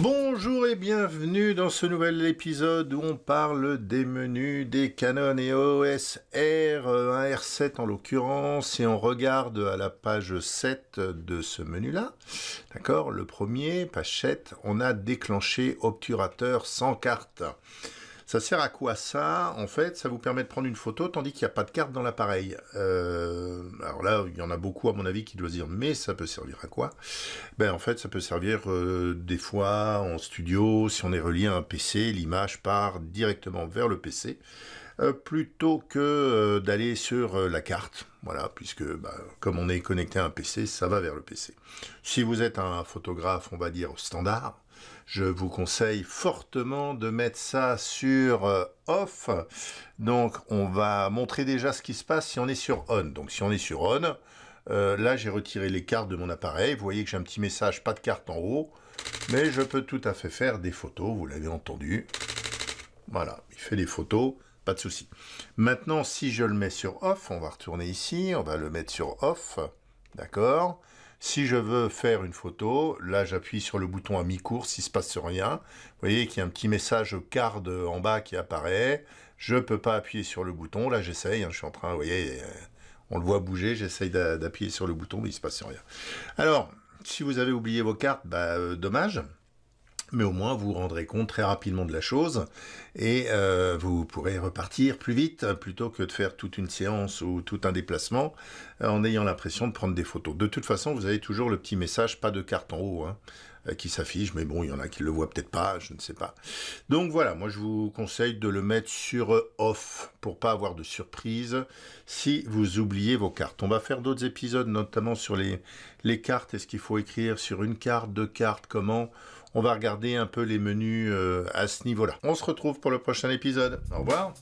Bonjour et bienvenue dans ce nouvel épisode où on parle des menus des Canon EOS R, un R7 en l'occurrence, et on regarde à la page 7 de ce menu-là, d'accord, le premier, page 7, on a déclenché obturateur sans carte. Ça sert à quoi ça En fait, ça vous permet de prendre une photo tandis qu'il n'y a pas de carte dans l'appareil. Euh, alors là, il y en a beaucoup à mon avis qui doivent dire, mais ça peut servir à quoi Ben en fait, ça peut servir euh, des fois en studio, si on est relié à un PC, l'image part directement vers le PC. Euh, plutôt que d'aller sur la carte. Voilà, puisque ben, comme on est connecté à un PC, ça va vers le PC. Si vous êtes un photographe, on va dire standard, je vous conseille fortement de mettre ça sur euh, off. Donc on va montrer déjà ce qui se passe si on est sur on. Donc si on est sur on, euh, là j'ai retiré les cartes de mon appareil. Vous voyez que j'ai un petit message pas de carte en haut. Mais je peux tout à fait faire des photos, vous l'avez entendu. Voilà, il fait des photos, pas de souci. Maintenant, si je le mets sur off, on va retourner ici, on va le mettre sur off, d'accord si je veux faire une photo, là j'appuie sur le bouton à mi-course, il se passe rien. Vous voyez qu'il y a un petit message card en bas qui apparaît. Je ne peux pas appuyer sur le bouton. Là j'essaye, hein, je suis en train, vous voyez, euh, on le voit bouger, j'essaye d'appuyer sur le bouton, mais il se passe rien. Alors, si vous avez oublié vos cartes, bah, euh, dommage mais au moins vous vous rendrez compte très rapidement de la chose et euh, vous pourrez repartir plus vite euh, plutôt que de faire toute une séance ou tout un déplacement euh, en ayant l'impression de prendre des photos. De toute façon, vous avez toujours le petit message pas de carte en haut hein, qui s'affiche, mais bon, il y en a qui le voient peut-être pas, je ne sais pas. Donc voilà, moi je vous conseille de le mettre sur off pour pas avoir de surprise si vous oubliez vos cartes. On va faire d'autres épisodes, notamment sur les cartes, est-ce qu'il faut écrire sur une carte, deux cartes, comment on va regarder un peu les menus euh, à ce niveau-là. On se retrouve pour le prochain épisode. Au revoir.